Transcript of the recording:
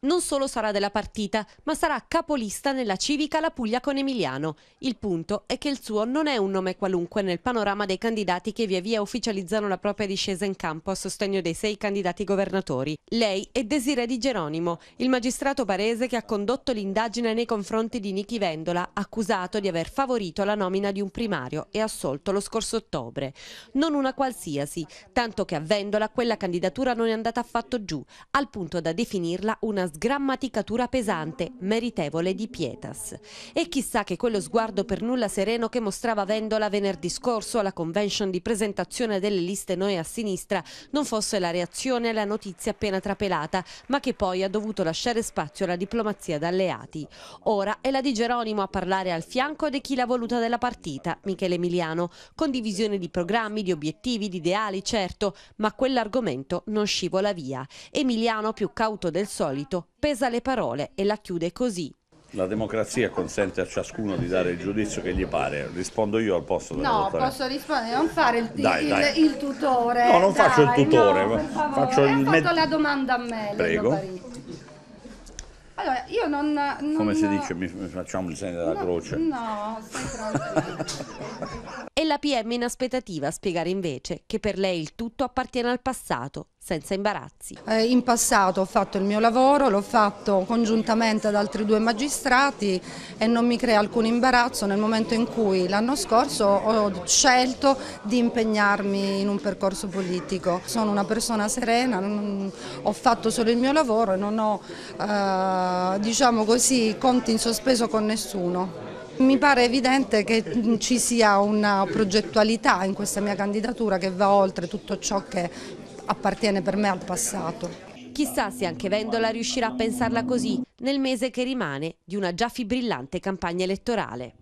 Non solo sarà della partita, ma sarà capolista nella civica La Puglia con Emiliano. Il punto è che il suo non è un nome qualunque nel panorama dei candidati che via via ufficializzano la propria discesa in campo a sostegno dei sei candidati governatori. Lei è Desire Di Geronimo, il magistrato barese che ha condotto l'indagine nei confronti di Niki Vendola, accusato di aver favorito la nomina di un primario e assolto lo scorso ottobre. Non una qualsiasi, tanto che a Vendola quella candidatura non è andata affatto giù, al punto da definirla una sgrammaticatura pesante, meritevole di pietas. E chissà che quello sguardo per nulla sereno che mostrava Vendola venerdì scorso alla convention di presentazione delle liste Noi a Sinistra non fosse la reazione alla notizia appena trapelata, ma che poi ha dovuto lasciare spazio alla diplomazia d'alleati. Ora è la di Geronimo a parlare al fianco di chi l'ha voluta della partita, Michele Emiliano, con divisione di programmi, di obiettivi, di ideali, certo, ma quell'argomento non scivola via. Emiliano, più cauto del solito, tutto, pesa le parole e la chiude così. La democrazia consente a ciascuno di dare il giudizio che gli pare. Rispondo io al posto della No, dottoressa. posso rispondere, non fare il, dai, il, dai. il tutore. No, non dai, faccio il tutore. No, faccio il me... fatto la domanda a me. Prego. Allora, io non, non... Come si dice, mi facciamo il segno della no, croce. No, stai tranquillo. E la PM in aspettativa a spiegare invece che per lei il tutto appartiene al passato, senza imbarazzi. Eh, in passato ho fatto il mio lavoro, l'ho fatto congiuntamente ad altri due magistrati e non mi crea alcun imbarazzo nel momento in cui l'anno scorso ho scelto di impegnarmi in un percorso politico. Sono una persona serena, non, ho fatto solo il mio lavoro e non ho eh, diciamo così, conti in sospeso con nessuno. Mi pare evidente che ci sia una progettualità in questa mia candidatura che va oltre tutto ciò che appartiene per me al passato. Chissà se anche Vendola riuscirà a pensarla così nel mese che rimane di una già fibrillante campagna elettorale.